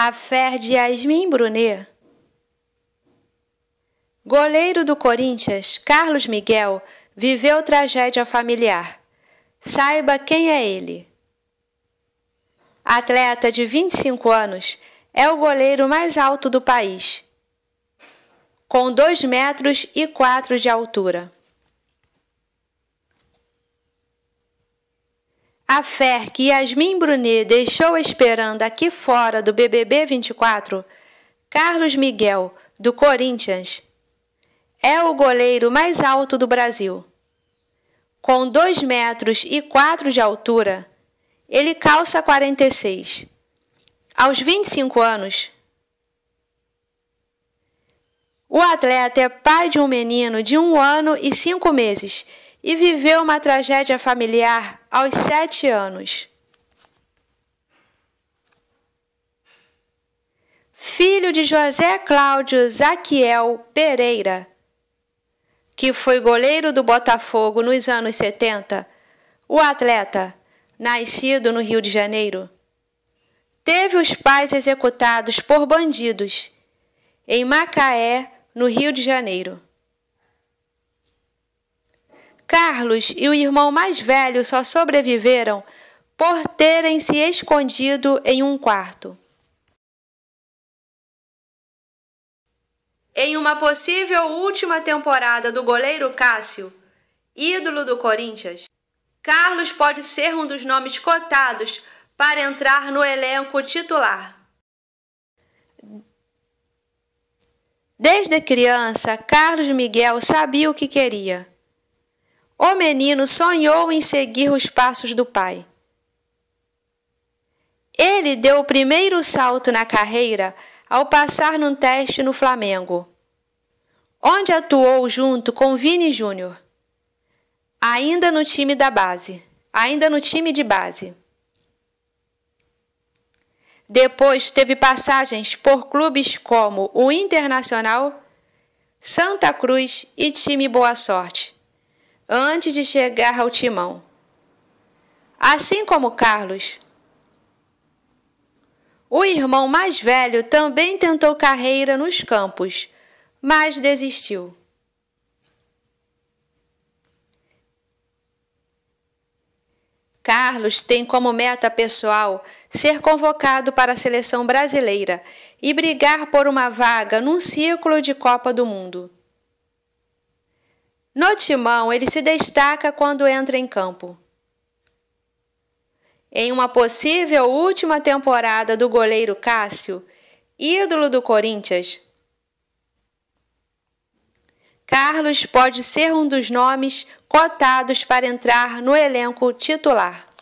A Fer de Yasmin Brunet. Goleiro do Corinthians, Carlos Miguel, viveu tragédia familiar. Saiba quem é ele. Atleta de 25 anos, é o goleiro mais alto do país, com 2 metros e 4 de altura. A fé que Yasmin Brunet deixou esperando aqui fora do BBB 24, Carlos Miguel, do Corinthians, é o goleiro mais alto do Brasil. Com 2 metros e 4 de altura, ele calça 46. Aos 25 anos, o atleta é pai de um menino de um ano e cinco meses e viveu uma tragédia familiar aos sete anos. Filho de José Cláudio Zaquiel Pereira, que foi goleiro do Botafogo nos anos 70, o atleta, nascido no Rio de Janeiro, teve os pais executados por bandidos em Macaé, no Rio de Janeiro. Carlos e o irmão mais velho só sobreviveram por terem se escondido em um quarto. Em uma possível última temporada do goleiro Cássio, ídolo do Corinthians, Carlos pode ser um dos nomes cotados para entrar no elenco titular. Desde criança, Carlos Miguel sabia o que queria. O menino sonhou em seguir os passos do pai. Ele deu o primeiro salto na carreira ao passar num teste no Flamengo, onde atuou junto com Vini Júnior, ainda no time da base, ainda no time de base. Depois teve passagens por clubes como o Internacional, Santa Cruz e time Boa Sorte antes de chegar ao timão. Assim como Carlos, o irmão mais velho também tentou carreira nos campos, mas desistiu. Carlos tem como meta pessoal ser convocado para a seleção brasileira e brigar por uma vaga num círculo de Copa do Mundo. No timão, ele se destaca quando entra em campo. Em uma possível última temporada do goleiro Cássio, ídolo do Corinthians, Carlos pode ser um dos nomes cotados para entrar no elenco titular.